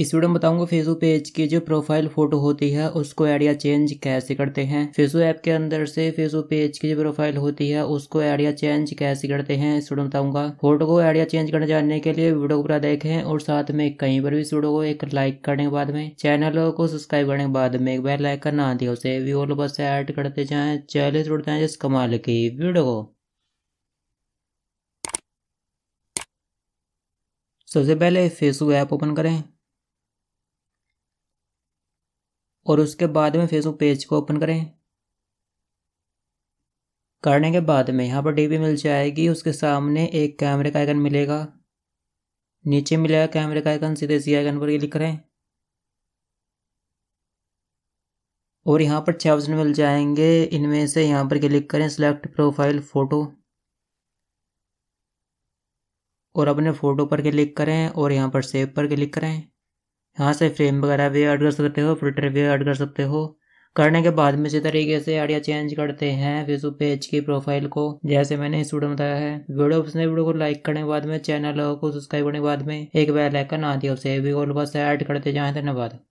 इस वीडियो में बताऊंगा फेसबुक पेज की जो प्रोफाइल फोटो होती है उसको ऐड या चेंज कैसे करते हैं फेसबुक ऐप के अंदर से फेसबुक पेज की जो प्रोफाइल होती है उसको ऐड या चेंज कैसे करते हैं इस वीडियो में बताऊंगा फोटो को ऐड या चेंज करने जानने के लिए वीडियो को पूरा देखें और साथ में कहीं पर भी इस वीडियो को एक लाइक करने के बाद में चैनल को सब्सक्राइब करने के बाद में एक लाइक करना आती है उसे वी ऑल बस ऐड करते जाए चैनल जुड़ते हैं जिस कमाल की वीडियो को सबसे पहले फेसबुक ऐप ओपन करें और उसके बाद में फेसबुक पेज को ओपन करें करने के बाद में यहाँ पर डीपी मिल जाएगी उसके सामने एक कैमरे का आइकन मिलेगा नीचे मिलेगा कैमरे का आइकन सीधे सी आइकन पर क्लिक करें और यहाँ पर छः ऑप्शन मिल जाएंगे इनमें से यहाँ पर क्लिक करें सेलेक्ट प्रोफाइल फ़ोटो और अपने फ़ोटो पर क्लिक करें और यहाँ पर सेव पर क्लिक करें यहाँ से फ्रेम वगैरह भी ऐड कर सकते हो फिल्टर भी ऐड कर सकते हो करने के बाद में इसी तरीके से आइडिया चेंज करते हैं फेसबुक पेज की प्रोफाइल को जैसे मैंने इस वीडियो में बताया है वीडियो पसंद वीडियो को लाइक करने के बाद में चैनल को सब्सक्राइब करने के बाद में एक बेल आइकन आती है उसे भी ऑल बस ऐड करते जाए धन्यवाद